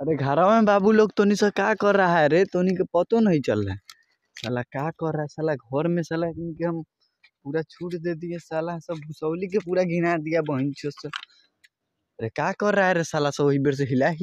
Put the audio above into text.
अरे घर में बाबू लोग तोनी से का कर रहा है रे तोनी के पतो नहीं चल रहा है साला का कर रहा है साला घर में साला इनके हम पूरा छूट दे दिए साला सब भुसौली के पूरा घिना दिया बहन छो अरे का कर रहा है रे साला सब वही बेर से हिला ही